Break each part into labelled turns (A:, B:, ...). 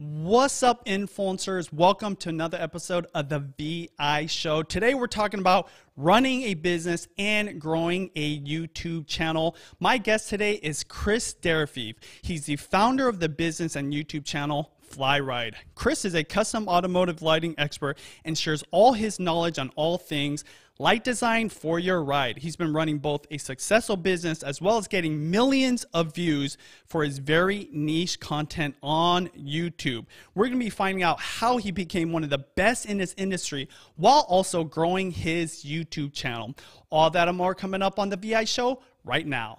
A: What's up, influencers? Welcome to another episode of the VI Show. Today, we're talking about running a business and growing a YouTube channel. My guest today is Chris Derefeev. He's the founder of the business and YouTube channel Flyride. Chris is a custom automotive lighting expert and shares all his knowledge on all things Light design for your ride. He's been running both a successful business as well as getting millions of views for his very niche content on YouTube. We're going to be finding out how he became one of the best in his industry while also growing his YouTube channel. All that and more coming up on the VI show right now.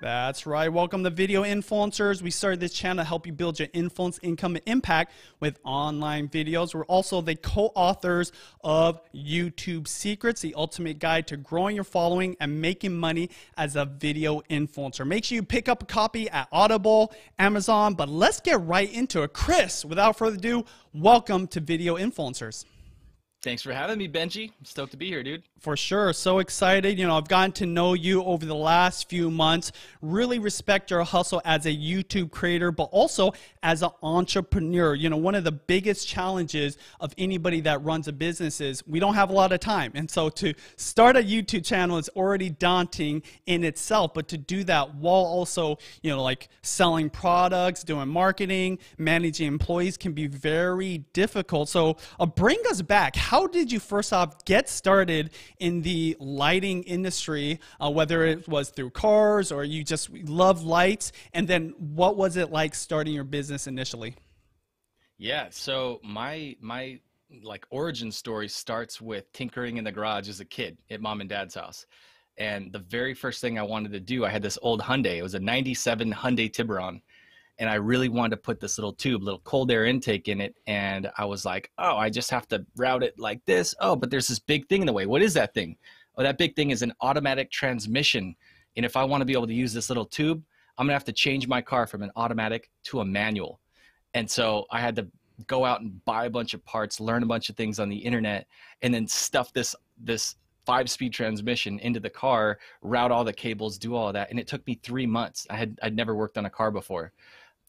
A: That's right. Welcome to Video Influencers. We started this channel to help you build your influence, income, and impact with online videos. We're also the co authors of YouTube Secrets, the ultimate guide to growing your following and making money as a video influencer. Make sure you pick up a copy at Audible, Amazon, but let's get right into it. Chris, without further ado, welcome to Video Influencers.
B: Thanks for having me, Benji. I'm stoked to be here, dude.
A: For sure. So excited. You know, I've gotten to know you over the last few months. Really respect your hustle as a YouTube creator, but also as an entrepreneur. You know, one of the biggest challenges of anybody that runs a business is we don't have a lot of time. And so to start a YouTube channel is already daunting in itself, but to do that while also, you know, like selling products, doing marketing, managing employees can be very difficult. So uh, bring us back how did you first off get started in the lighting industry, uh, whether it was through cars or you just love lights? And then what was it like starting your business initially?
B: Yeah, so my my like origin story starts with tinkering in the garage as a kid at mom and dad's house. And the very first thing I wanted to do, I had this old Hyundai. It was a 97 Hyundai Tiburon and I really wanted to put this little tube, little cold air intake in it. And I was like, oh, I just have to route it like this. Oh, but there's this big thing in the way. What is that thing? Oh, that big thing is an automatic transmission. And if I want to be able to use this little tube, I'm going to have to change my car from an automatic to a manual. And so I had to go out and buy a bunch of parts, learn a bunch of things on the internet, and then stuff this, this, five speed transmission into the car route all the cables do all that and it took me three months i had i'd never worked on a car before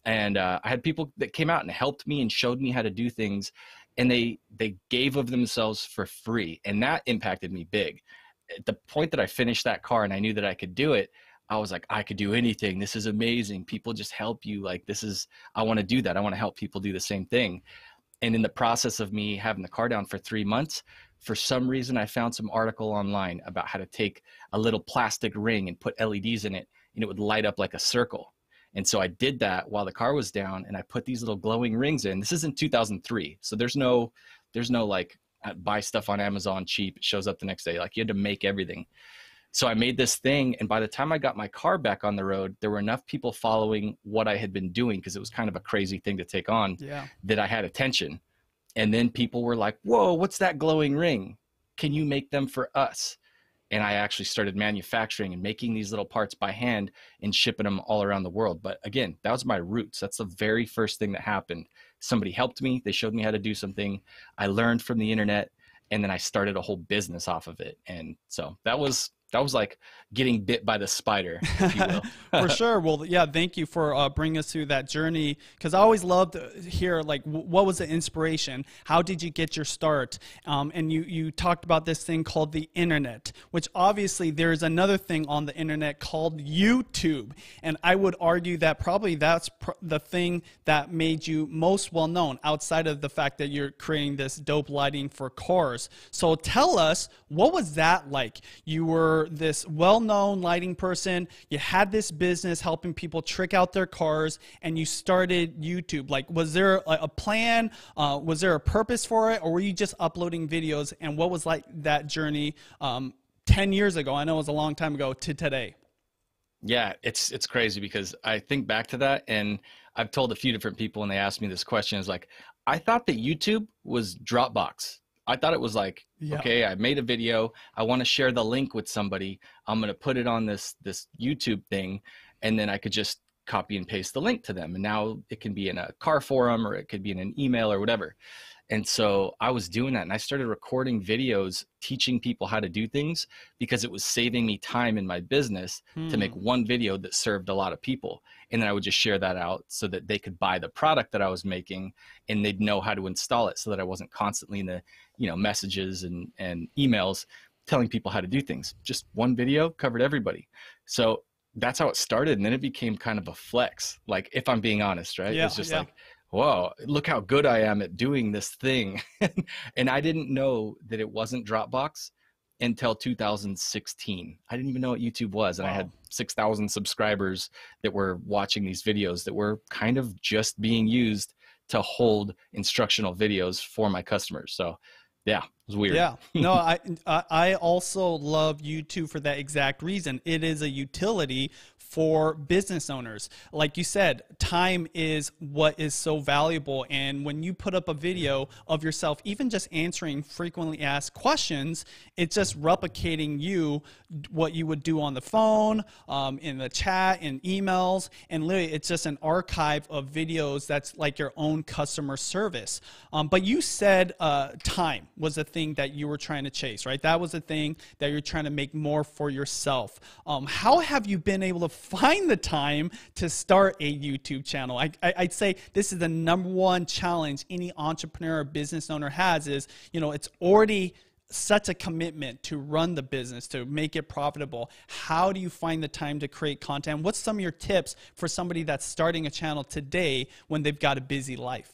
B: and uh, i had people that came out and helped me and showed me how to do things and they they gave of themselves for free and that impacted me big at the point that i finished that car and i knew that i could do it i was like i could do anything this is amazing people just help you like this is i want to do that i want to help people do the same thing and in the process of me having the car down for three months for some reason i found some article online about how to take a little plastic ring and put leds in it and it would light up like a circle and so I did that while the car was down and I put these little glowing rings in. This is in 2003. So there's no, there's no like uh, buy stuff on Amazon cheap. It shows up the next day. Like you had to make everything. So I made this thing. And by the time I got my car back on the road, there were enough people following what I had been doing because it was kind of a crazy thing to take on yeah. that I had attention. And then people were like, whoa, what's that glowing ring? Can you make them for us? and I actually started manufacturing and making these little parts by hand and shipping them all around the world. But again, that was my roots. That's the very first thing that happened. Somebody helped me, they showed me how to do something. I learned from the internet and then I started a whole business off of it. And so that was that was like getting bit by the spider
A: for sure well yeah thank you for uh, bringing us through that journey because i always loved to uh, hear like what was the inspiration how did you get your start um, and you you talked about this thing called the internet which obviously there's another thing on the internet called youtube and i would argue that probably that's pr the thing that made you most well known outside of the fact that you're creating this dope lighting for cars so tell us what was that like you were this well known lighting person, you had this business helping people trick out their cars, and you started YouTube? Like, was there a, a plan? Uh, was there a purpose for it? Or were you just uploading videos? And what was like that journey um, 10 years ago? I know it was a long time ago to today.
B: Yeah, it's it's crazy because I think back to that and I've told a few different people and they asked me this question is like I thought that YouTube was Dropbox I thought it was like, yeah. okay, I made a video. I want to share the link with somebody. I'm going to put it on this, this YouTube thing. And then I could just copy and paste the link to them. And now it can be in a car forum or it could be in an email or whatever. And so I was doing that and I started recording videos teaching people how to do things because it was saving me time in my business hmm. to make hmm. one video that served a lot of people. And then I would just share that out so that they could buy the product that I was making and they'd know how to install it so that I wasn't constantly in the, you know, messages and, and emails telling people how to do things. Just one video covered everybody. So that's how it started and then it became kind of a flex like if i'm being honest right yeah, it's just yeah. like whoa look how good i am at doing this thing and i didn't know that it wasn't dropbox until 2016 i didn't even know what youtube was and wow. i had 6000 subscribers that were watching these videos that were kind of just being used to hold instructional videos for my customers so yeah was weird. Yeah. No, I
A: I also love YouTube for that exact reason. It is a utility for business owners. Like you said, time is what is so valuable. And when you put up a video of yourself, even just answering frequently asked questions, it's just replicating you what you would do on the phone, um, in the chat, in emails. And literally, it's just an archive of videos that's like your own customer service. Um, but you said uh, time was the thing that you were trying to chase, right? That was the thing that you're trying to make more for yourself. Um, how have you been able to find the time to start a YouTube channel. I, would say this is the number one challenge any entrepreneur or business owner has is, you know, it's already such a commitment to run the business, to make it profitable. How do you find the time to create content? What's some of your tips for somebody that's starting a channel today when they've got a busy life?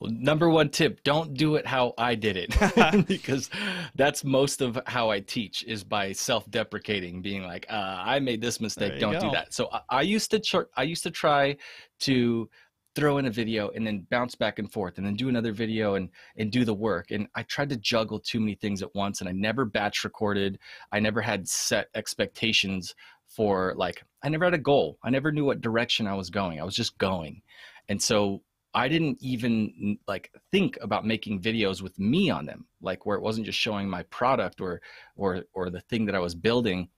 B: Well, number one tip don't do it how I did it because that's most of how I teach is by self deprecating, being like, uh, I made this mistake, don't go. do that. So I, I used to I used to try to throw in a video and then bounce back and forth and then do another video and and do the work and I tried to juggle too many things at once and I never batch recorded I never had set expectations for like I never had a goal I never knew what direction I was going I was just going and so I didn't even like think about making videos with me on them, like where it wasn't just showing my product or or or the thing that I was building,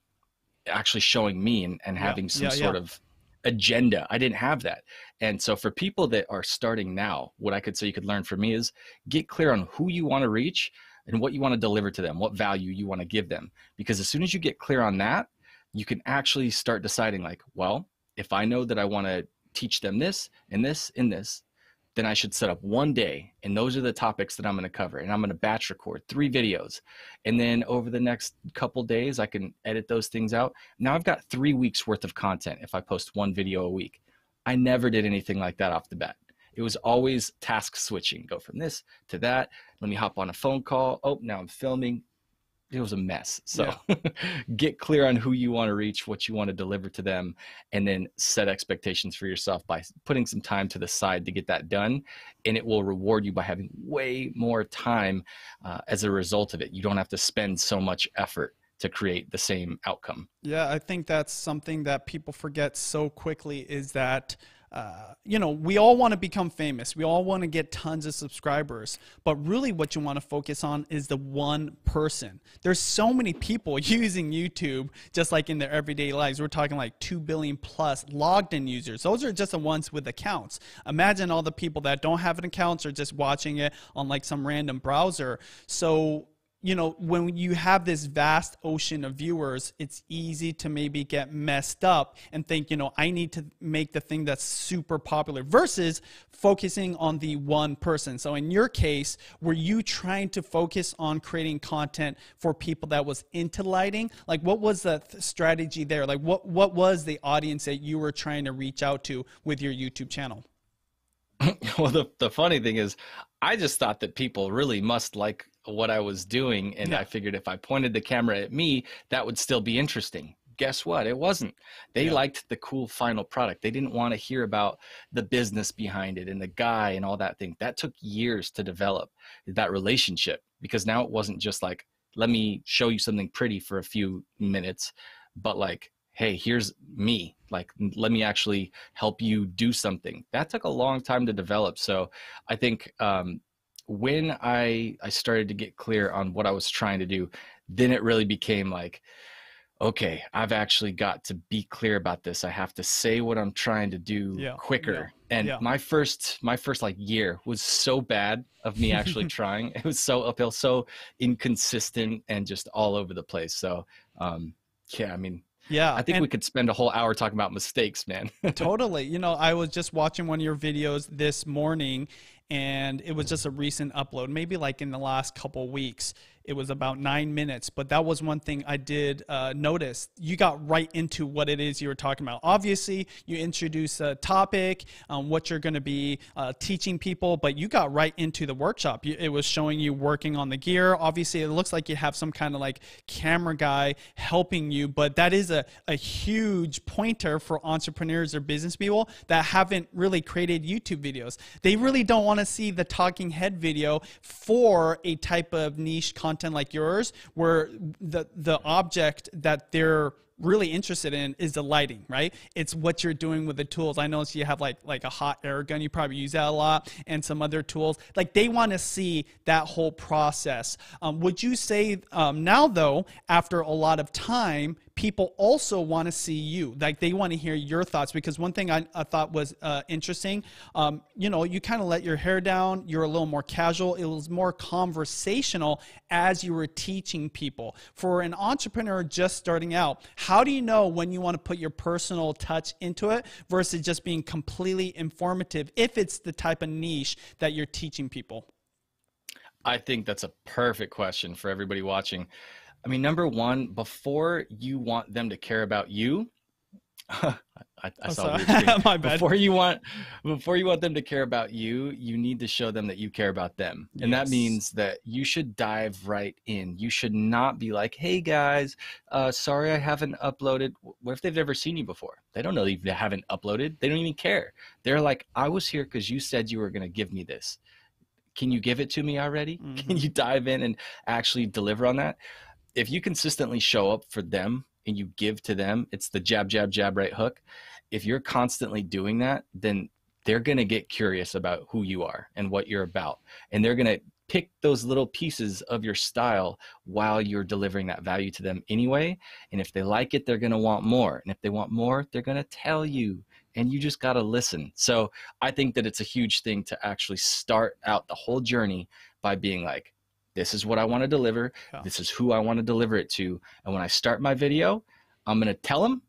B: actually showing me and, and having some yeah, sort yeah. of agenda. I didn't have that. And so for people that are starting now, what I could say you could learn from me is get clear on who you want to reach and what you want to deliver to them, what value you want to give them. Because as soon as you get clear on that, you can actually start deciding like, well, if I know that I want to teach them this and this and this then I should set up one day, and those are the topics that I'm going to cover. And I'm going to batch record three videos, and then over the next couple days, I can edit those things out. Now I've got three weeks worth of content if I post one video a week. I never did anything like that off the bat. It was always task switching. Go from this to that. Let me hop on a phone call. Oh, now I'm filming it was a mess. So yeah. get clear on who you want to reach, what you want to deliver to them, and then set expectations for yourself by putting some time to the side to get that done. And it will reward you by having way more time uh, as a result of it. You don't have to spend so much effort to create the same outcome.
A: Yeah, I think that's something that people forget so quickly is that uh, you know, we all want to become famous. We all want to get tons of subscribers. But really, what you want to focus on is the one person. There's so many people using YouTube just like in their everyday lives. We're talking like 2 billion plus logged in users. Those are just the ones with accounts. Imagine all the people that don't have an account or just watching it on like some random browser. So, you know, when you have this vast ocean of viewers, it's easy to maybe get messed up and think, you know, I need to make the thing that's super popular versus focusing on the one person. So, in your case, were you trying to focus on creating content for people that was into lighting? Like, what was the th- strategy there? Like, what, what was the audience that you were trying to reach out to with your YouTube channel?
B: well, the, the funny thing is, I just thought that people really must like what I was doing. And yeah. I figured if I pointed the camera at me, that would still be interesting. Guess what? It wasn't. They yeah. liked the cool final product. They didn't want to hear about the business behind it and the guy and all that thing. That took years to develop that relationship because now it wasn't just like, let me show you something pretty for a few minutes, but like, hey, here's me. Like, let me actually help you do something. That took a long time to develop. So I think um, when I I started to get clear on what I was trying to do, then it really became like, okay, I've actually got to be clear about this. I have to say what I'm trying to do yeah. quicker. Yeah. And yeah. my first my first like year was so bad of me actually trying. It was so uphill, so inconsistent and just all over the place. So um yeah, I mean
A: yeah. I think we could
B: spend a whole hour talking about mistakes, man.
A: totally. You know, I was just watching one of your videos this morning and it was just a recent upload, maybe like in the last couple weeks. It was about nine minutes, but that was one thing I did uh, notice. You got right into what it is you were talking about. Obviously, you introduce a topic, um, what you're going to be uh, teaching people, but you got right into the workshop. You, it was showing you working on the gear. Obviously, it looks like you have some kind of like camera guy helping you, but that is a, a huge pointer for entrepreneurs or business people that haven't really created YouTube videos. They really don't want to see the talking head video for a type of niche content content like yours where the the object that they're really interested in is the lighting, right? It's what you're doing with the tools. I notice you have like like a hot air gun, you probably use that a lot, and some other tools. Like they want to see that whole process. Um, would you say um, now though, after a lot of time, people also want to see you. Like they want to hear your thoughts because one thing I, I thought was uh, interesting, um, you know, you kind of let your hair down, you're a little more casual, it was more conversational as you were teaching people. For an entrepreneur just starting out, how do you know when you want to put your personal touch into it versus just being completely informative if it's the type of niche that you're teaching people?
B: I think that's a perfect question for everybody watching. I mean, number one, before you want them to care about you, I, I saw my bad. Before you want, before you want them to care about you, you need to show them that you care about them, and yes. that means that you should dive right in. You should not be like, "Hey guys, uh, sorry I haven't uploaded." What if they've never seen you before? They don't know you haven't uploaded. They don't even care. They're like, "I was here because you said you were going to give me this. Can you give it to me already? Mm-hmm. Can you dive in and actually deliver on that?" if you consistently show up for them and you give to them, it's the jab, jab, jab, right hook. If you're constantly doing that, then they're going to get curious about who you are and what you're about. And they're going to pick those little pieces of your style while you're delivering that value to them anyway. And if they like it, they're going to want more. And if they want more, they're going to tell you. And you just got to listen. So I think that it's a huge thing to actually start out the whole journey by being like, this is what I want to deliver. Yeah. This is who I want to deliver it to. And when I start my video, I'm going to tell them.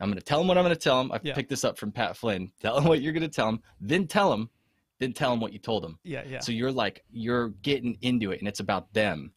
B: I'm going to tell them what I'm going to tell them. I yeah. picked this up from Pat Flynn. Tell them what you're going to tell them. Then tell them. Then tell them what you told them. Yeah, yeah. So you're like you're getting into it, and it's about them.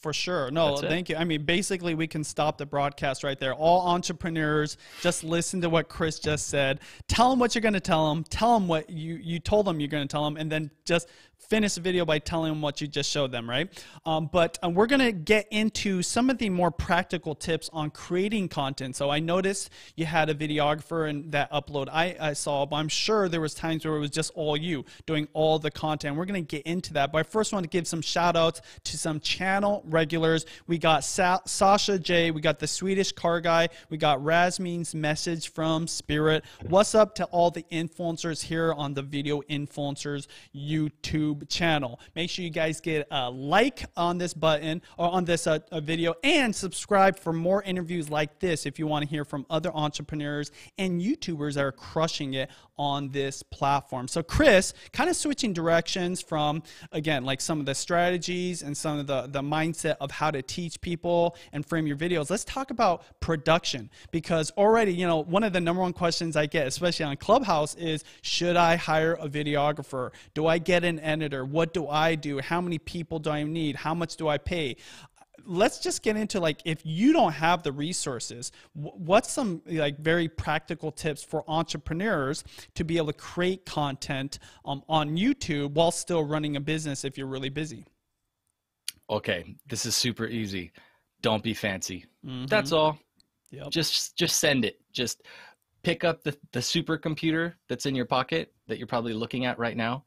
A: For sure. No, thank you. I mean, basically, we can stop the broadcast right there. All entrepreneurs, just listen to what Chris just said. Tell them what you're going to tell them. Tell them what you, you told them you're going to tell them. And then just finish the video by telling them what you just showed them, right? Um, but um, we're going to get into some of the more practical tips on creating content. So I noticed you had a videographer in that upload I, I saw, but I'm sure there was times where it was just all you doing all the content. We're going to get into that. But I first want to give some shout outs to some channel regulars. We got Sa- Sasha J, we got the Swedish car guy, we got Rasmin's message from Spirit. What's up to all the influencers here on the Video Influencers YouTube YouTube channel. Make sure you guys get a like on this button or on this uh, uh video and subscribe for more interviews like this if you want to hear from other entrepreneurs and YouTubers that are crushing it on this platform. So, Chris, kind of switching directions from, again, like some of the strategies and some of the, the mindset of how to teach people and frame your videos. Let's talk about production because already, you know, one of the number one questions I get, especially on Clubhouse, is should I hire a videographer? Do I get an janitor? What do I do? How many people do I need? How much do I pay? let's just get into like if you don't have the resources what's some like very practical tips for entrepreneurs to be able to create content um, on youtube while still running a business if you're really busy
B: okay this is super easy don't be fancy mm-hmm. that's all yep. just just send it just pick up the, the supercomputer that's in your pocket that you're probably looking at right now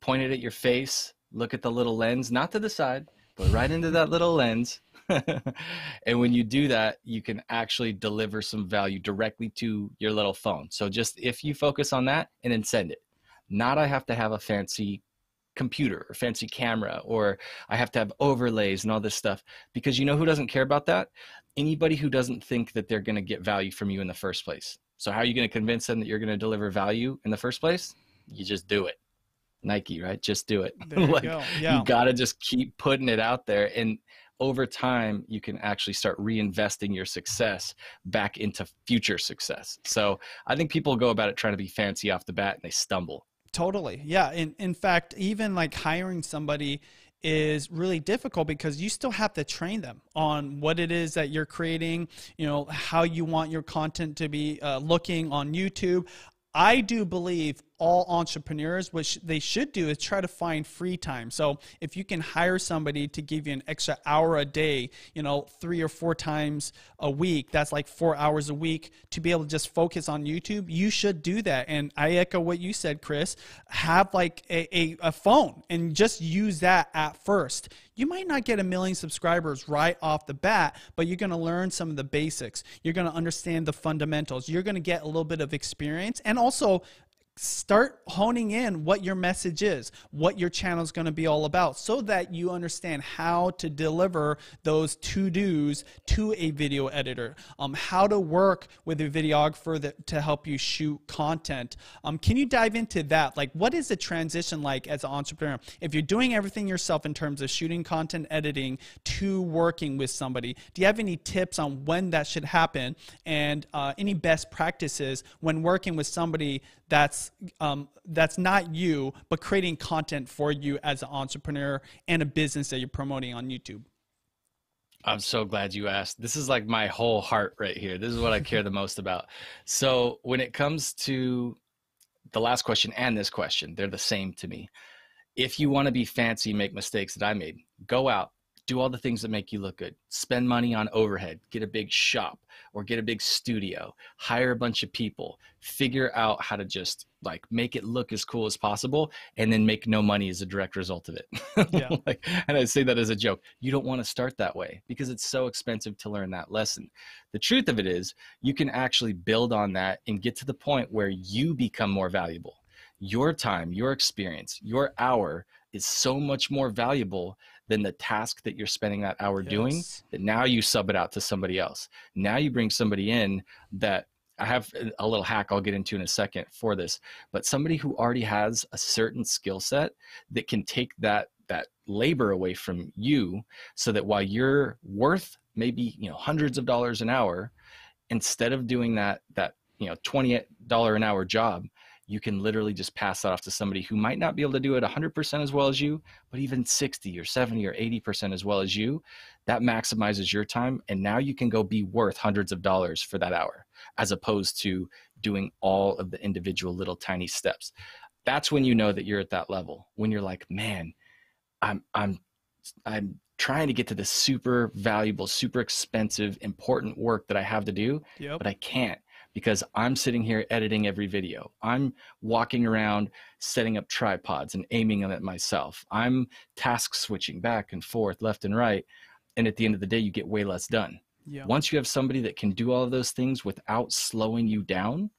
B: point it at your face, look at the little lens, not to the side, but right into that little lens. and when you do that, you can actually deliver some value directly to your little phone. So just if you focus on that and then send it. Not I have to have a fancy computer or fancy camera or I have to have overlays and all this stuff because you know who doesn't care about that? Anybody who doesn't think that they're going to get value from you in the first place. So how are you going to convince them that you're going to deliver value in the first place? You just do it. Nike, right? Just do it. like, you, go. yeah. you gotta just keep putting it out there. And over time, you can actually start reinvesting your success back into future success. So I think people go about it trying to be fancy off the bat and they stumble.
A: Totally. Yeah. In in fact, even like hiring somebody is really difficult because you still have to train them on what it is that you're creating, you know, how you want your content to be uh, looking on YouTube. I do believe all entrepreneurs, what sh- they should do is try to find free time. So if you can hire somebody to give you an extra hour a day, you know, three or four times a week, that's like four hours a week to be able to just focus on YouTube, you should do that. And I echo what you said, Chris. Have like a, a, a phone and just use that at first. You might not get a million subscribers right off the bat, but you're going to learn some of the basics. You're going to understand the fundamentals. You're going to get a little bit of experience. And also, start honing in what your message is, what your channel is going to be all about, so that you understand how to deliver those to dos to a video editor, um, how to work with a videographer that, to help you shoot content. Um, can you dive into that? Like, what is the transition like as an entrepreneur? If you're doing everything yourself in terms of shooting content, editing, to working with somebody, do you have any tips on when that should happen and uh, any best practices when working with somebody that's that's um, that's not you, but creating content for you as an entrepreneur and a business that you're promoting on YouTube.
B: I'm so glad you asked. This is like my whole heart right here. This is what I care the most about. So when it comes to the last question and this question, they're the same to me. If you want to be fancy, make mistakes that I made. Go out, do all the things that make you look good spend money on overhead get a big shop or get a big studio hire a bunch of people figure out how to just like make it look as cool as possible and then make no money as a direct result of it yeah. like, and i say that as a joke you don't want to start that way because it's so expensive to learn that lesson the truth of it is you can actually build on that and get to the point where you become more valuable your time your experience your hour is so much more valuable than the task that you're spending that hour yes. doing that now you sub it out to somebody else now you bring somebody in that I have a little hack I'll get into in a second for this, but somebody who already has a certain skill set that can take that that labor away from you so that while you're worth maybe, you know, hundreds of dollars an hour, instead of doing that that, you know, $20 an hour job, you can literally just pass that off to somebody who might not be able to do it 100% as well as you, but even 60 or 70 or 80% as well as you. That maximizes your time. And now you can go be worth hundreds of dollars for that hour as opposed to doing all of the individual little tiny steps. That's when you know that you're at that level. When you're like, man, I'm, I'm, I'm trying to get to the super valuable, super expensive, important work that I have to do, yep. but I can't because I'm sitting here editing every video. I'm walking around setting up tripods and aiming them at myself. I'm task switching back and forth, left and right. And at the end of the day, you get way less done. Yeah. Once you have somebody that can do all of those things without slowing you down,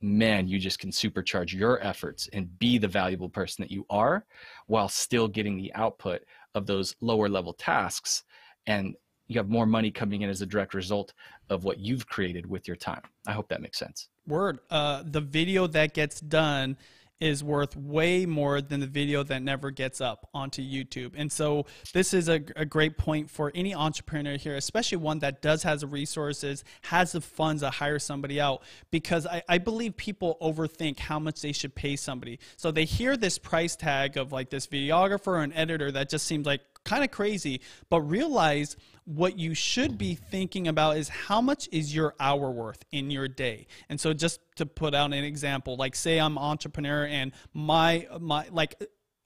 B: man, you just can supercharge your efforts and be the valuable person that you are while still getting the output of those lower level tasks and you have more money coming in as a direct result of what you've created with your time. I hope that makes sense.
A: Word. Uh, the video that gets done is worth way more than the video that never gets up onto YouTube. And so this is a, a, great point for any entrepreneur here, especially one that does has the resources, has the funds to hire somebody out, because I, I believe people overthink how much they should pay somebody. So they hear this price tag of like this videographer and editor that just seems like kind of crazy, but realize what you should be thinking about is how much is your hour worth in your day. And so just to put out an example, like say I'm an entrepreneur and my my like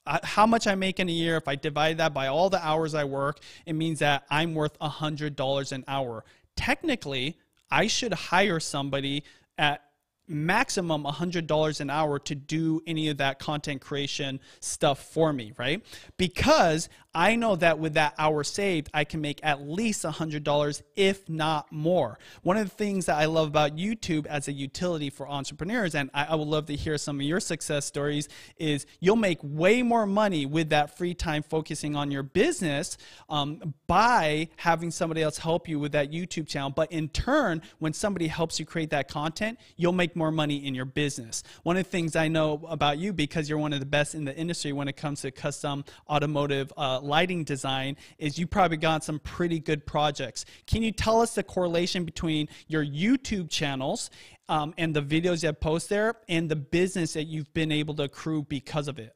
A: uh, how much I make in a year, if I divide that by all the hours I work, it means that I'm worth $100 an hour. Technically, I should hire somebody at maximum $100 an hour to do any of that content creation stuff for me, right? Because I know that with that hour saved, I can make at least $100, if not more. One of the things that I love about YouTube as a utility for entrepreneurs, and I, I would love to hear some of your success stories, is you'll make way more money with that free time focusing on your business um, by having somebody else help you with that YouTube channel. But in turn, when somebody helps you create that content, you'll make more money in your business. One of the things I know about you, because you're one of the best in the industry when it comes to custom automotive uh, lighting design is you probably got some pretty good projects. Can you tell us the correlation between your YouTube channels um, and the videos that post there and the business that you've been able to accrue because of it?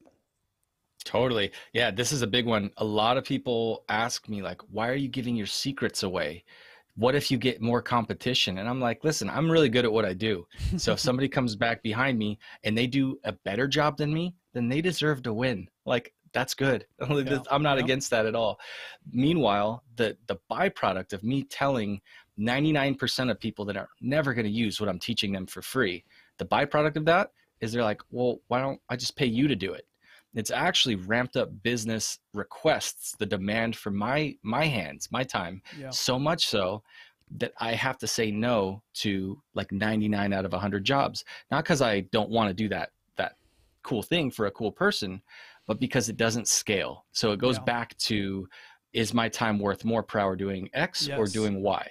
B: Totally. Yeah, this is a big one. A lot of people ask me, like, why are you giving your secrets away? What if you get more competition? And I'm like, listen, I'm really good at what I do. So if somebody comes back behind me and they do a better job than me, then they deserve to win. Like, that's good. Yeah, I'm not yeah. against that at all. Meanwhile, the the byproduct of me telling 99% of people that are never going to use what I'm teaching them for free, the byproduct of that is they're like, "Well, why don't I just pay you to do it?" It's actually ramped up business requests, the demand for my my hands, my time, yeah. so much so that I have to say no to like 99 out of 100 jobs. Not because I don't want to do that that cool thing for a cool person, but because it doesn't scale. So it goes yeah. back to is my time worth more per hour doing X yes. or doing Y?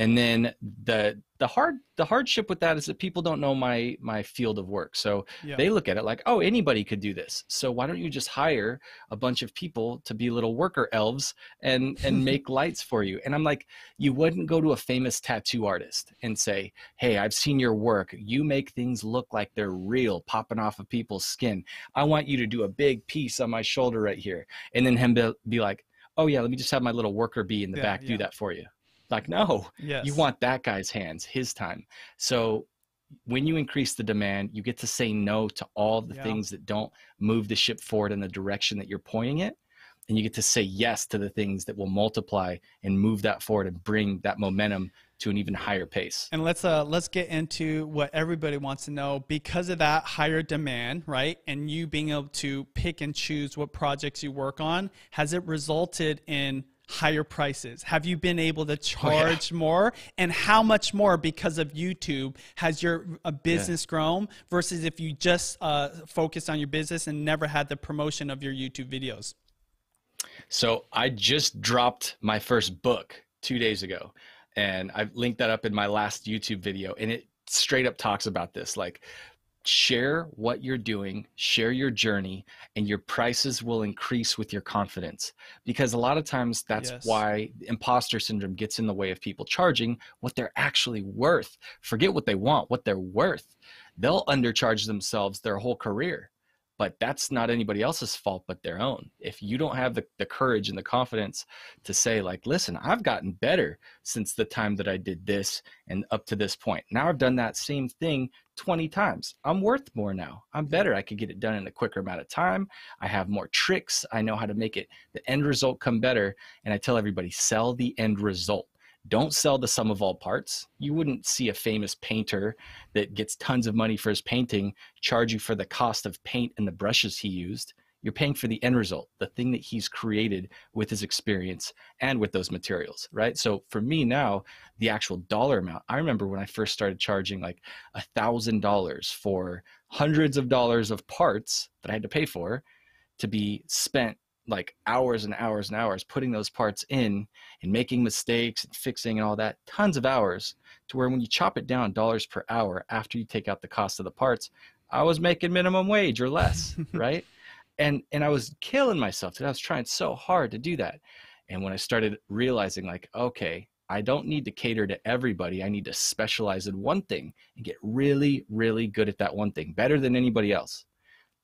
B: and then the the hard the hardship with that is that people don't know my my field of work so yeah. they look at it like oh anybody could do this so why don't you just hire a bunch of people to be little worker elves and and make lights for you and i'm like you wouldn't go to a famous tattoo artist and say hey i've seen your work you make things look like they're real popping off of people's skin i want you to do a big piece on my shoulder right here and then him be, be like oh yeah let me just have my little worker bee in the yeah, back do that for you like, no, yes. you want that guy's hands, his time. So when you increase the demand, you get to say no to all the yeah. things that don't move the ship forward in the direction that you're pointing it. And you get to say yes to the things that will multiply and move that forward and bring that momentum to an even higher pace.
A: And let's uh, let's get into what everybody wants to know because of that higher demand, right? And you being able to pick and choose what projects you work on, has it resulted in higher prices? Have you been able to charge oh, yeah. more? And how much more because of YouTube has your uh, business yeah. grown versus if you just uh, focused on your business and never had the promotion of your YouTube videos?
B: So I just dropped my first book two days ago. And I've linked that up in my last YouTube video. And it straight up talks about this like share what you're doing, share your journey, and your prices will increase with your confidence. Because a lot of times that's yes. why imposter syndrome gets in the way of people charging what they're actually worth. Forget what they want, what they're worth. They'll undercharge themselves their whole career but that's not anybody else's fault but their own if you don't have the, the courage and the confidence to say like listen i've gotten better since the time that i did this and up to this point now i've done that same thing 20 times i'm worth more now i'm better i could get it done in a quicker amount of time i have more tricks i know how to make it the end result come better and i tell everybody sell the end result don't sell the sum of all parts. You wouldn't see a famous painter that gets tons of money for his painting charge you for the cost of paint and the brushes he used. You're paying for the end result, the thing that he's created with his experience and with those materials, right? So for me now, the actual dollar amount, I remember when I first started charging like a $1,000 for hundreds of dollars of parts that I had to pay for to be spent like hours and hours and hours putting those parts in and making mistakes and fixing and all that tons of hours to where when you chop it down dollars per hour after you take out the cost of the parts i was making minimum wage or less right and and i was killing myself that i was trying so hard to do that and when i started realizing like okay i don't need to cater to everybody i need to specialize in one thing and get really really good at that one thing better than anybody else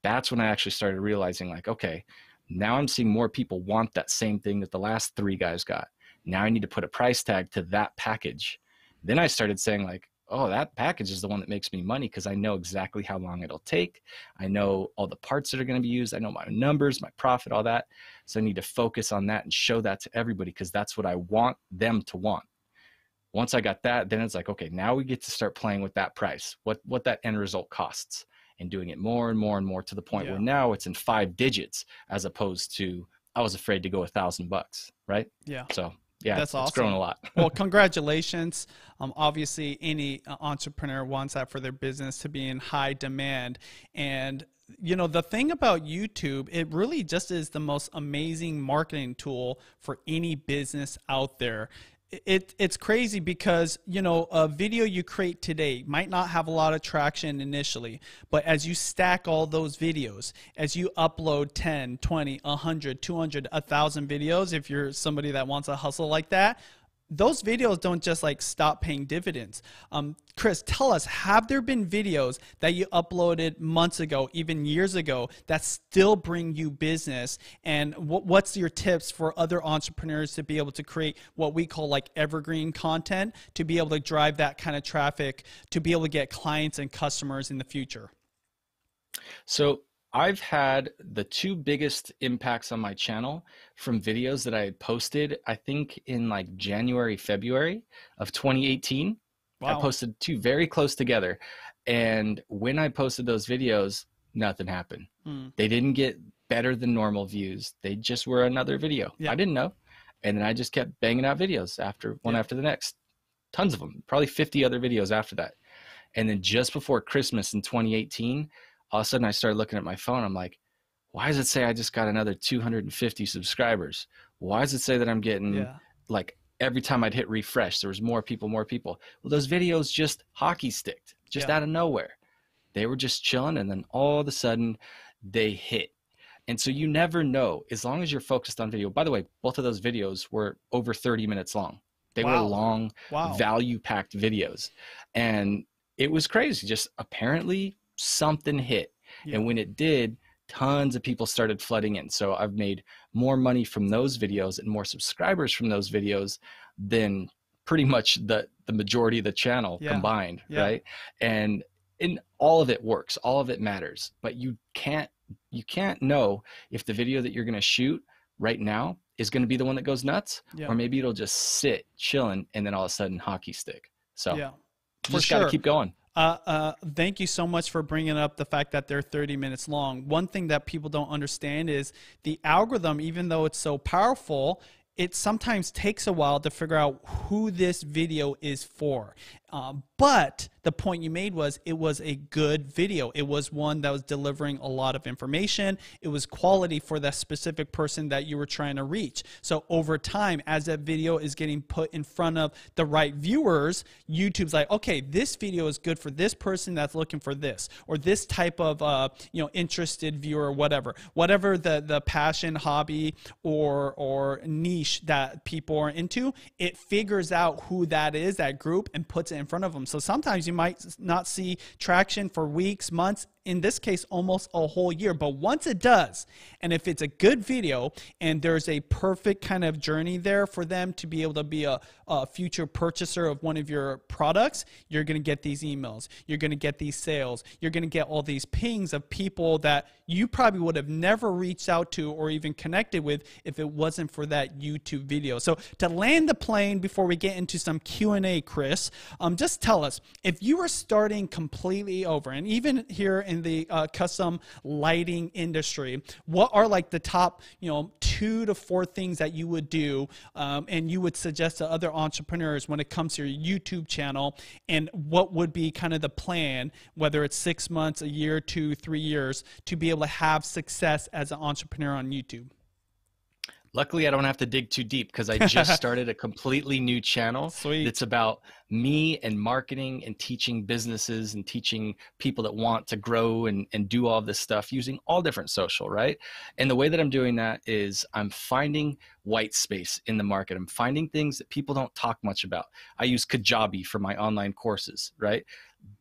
B: that's when i actually started realizing like okay now I'm seeing more people want that same thing that the last three guys got. Now I need to put a price tag to that package. Then I started saying, like, oh, that package is the one that makes me money because I know exactly how long it'll take. I know all the parts that are going to be used. I know my numbers, my profit, all that. So I need to focus on that and show that to everybody because that's what I want them to want. Once I got that, then it's like, okay, now we get to start playing with that price, what, what that end result costs and doing it more and more and more to the point yeah. where now it's in five digits as opposed to I was afraid to go a thousand bucks, right? Yeah. So yeah, that's it's, awesome. It's grown a lot.
A: well, congratulations. Um, obviously, any uh, entrepreneur wants that for their business to be in high demand, and you know the thing about YouTube, it really just is the most amazing marketing tool for any business out there it it's crazy because you know a video you create today might not have a lot of traction initially but as you stack all those videos as you upload 10 20 100 200 1000 videos if you're somebody that wants a hustle like that those videos don't just like stop paying dividends. Um, Chris, tell us, have there been videos that you uploaded months ago, even years ago, that still bring you business? And what's your tips for other entrepreneurs to be able to create what we call like evergreen content to be able to drive that kind of traffic to be able to get clients and customers in the future?
B: So I've had the two biggest impacts on my channel from videos that I had posted, I think in like January, February of 2018. Wow. I posted two very close together. And when I posted those videos, nothing happened. Mm. They didn't get better than normal views. They just were another video. Yeah. I didn't know. And then I just kept banging out videos after one yeah. after the next. Tons of them, probably 50 other videos after that. And then just before Christmas in 2018, all of a sudden I started looking at my phone. I'm like, why does it say I just got another 250 subscribers? Why does it say that I'm getting yeah. like every time I'd hit refresh, there was more people, more people. Well, those videos just hockey sticked, just yeah. out of nowhere. They were just chilling, and then all of a sudden, they hit. And so you never know as long as you're focused on video. By the way, both of those videos were over 30 minutes long. They wow. were long, wow. value packed videos. And it was crazy. Just apparently something hit. Yeah. And when it did, tons of people started flooding in. So I've made more money from those videos and more subscribers from those videos than pretty much the the majority of the channel yeah. combined, yeah. right? And in all of it works, all of it matters, but you can't you can't know if the video that you're going to shoot right now is going to be the one that goes nuts or maybe it'll just sit chilling and then all of a sudden hockey stick. So yeah. just sure. got to keep going.
A: Uh, uh, thank you so much for bringing up the fact that they're 30 minutes long. One thing that people don't understand is the algorithm, even though it's so powerful, it sometimes takes a while to figure out who this video is for. Um, but the point you made was it was a good video. It was one that was delivering a lot of information. It was quality for that specific person that you were trying to reach. So over time, as that video is getting put in front of the right viewers, YouTube's like, okay, this video is good for this person that's looking for this or this type of uh, you know interested viewer, whatever, whatever the the passion, hobby, or or niche that people are into. It figures out who that is, that group, and puts in front of them. So sometimes you might not see traction for weeks, months, in this case almost a whole year but once it does and if it's a good video and there's a perfect kind of journey there for them to be able to be a, a future purchaser of one of your products you're going to get these emails you're going to get these sales you're going to get all these pings of people that you probably would have never reached out to or even connected with if it wasn't for that youtube video so to land the plane before we get into some q&a chris um, just tell us if you were starting completely over and even here in in the uh, custom lighting industry, what are like the top, you know, two to four things that you would do um, and you would suggest to other entrepreneurs when it comes to your YouTube channel? And what would be kind of the plan, whether it's six months, a year, two, three years, to be able to have success as an entrepreneur on YouTube?
B: Luckily, I don't have to dig too deep because I just started a completely new channel Sweet. it's about me and marketing and teaching businesses and teaching people that want to grow and, and do all this stuff using all different social, right? And the way that I'm doing that is I'm finding white space in the market. I'm finding things that people don't talk much about. I use Kajabi for my online courses, right?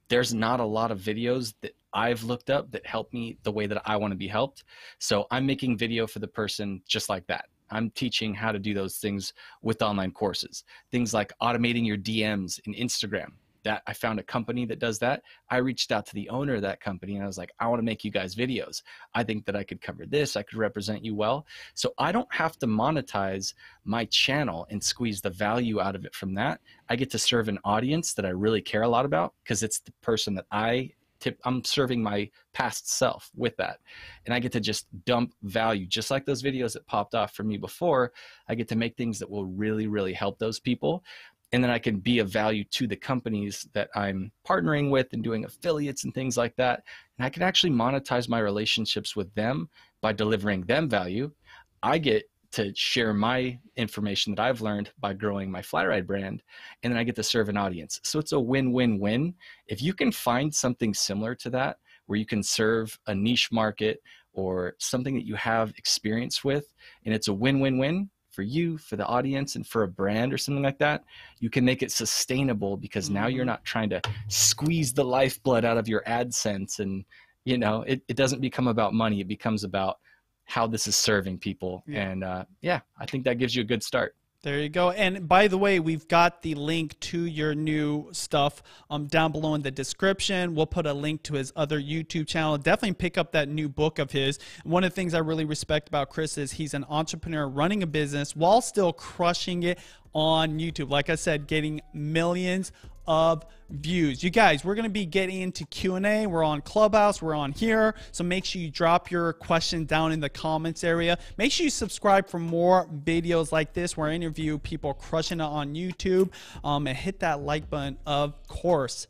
B: There's not a lot of videos that I've looked up that help me the way that I want to be helped. So I'm making video for the person just like that. I'm teaching how to do those things with online courses. Things like automating your DMs in Instagram. That I found a company that does that. I reached out to the owner of that company and I was like, I want to make you guys videos. I think that I could cover this. I could represent you well. So I don't have to monetize my channel and squeeze the value out of it from that. I get to serve an audience that I really care a lot about because it's the person that I tip, I'm serving my past self with that. And I get to just dump value, just like those videos that popped off for me before. I get to make things that will really, really help those people. And then I can be of value to the companies that I'm partnering with and doing affiliates and things like that. And I can actually monetize my relationships with them by delivering them value. I get to share my information that I've learned by growing my Flyride brand, and then I get to serve an audience. So it's a win-win-win. If you can find something similar to that, where you can serve a niche market or something that you have experience with, and it's a win-win-win for you, for the audience, and for a brand or something like that, you can make it sustainable because now you're mm-hmm. not trying to squeeze the lifeblood out of your AdSense and you know it, it doesn't become about money it becomes about how this is serving people. Yeah. And uh, yeah, I think that gives you a good start.
A: There you go. And by the way, we've got the link to your new stuff um, down below in the description. We'll put a link to his other YouTube channel. Definitely pick up that new book of his. One of the things I really respect about Chris is he's an entrepreneur running a business while still crushing it on YouTube. Like I said, getting millions of views. You guys, we're going to be getting into Q&A. We're on Clubhouse, we're on here. So make sure you drop your question down in the comments area. Make sure you subscribe for more videos like this where I interview people crushing it on YouTube um, and hit that like button, of course.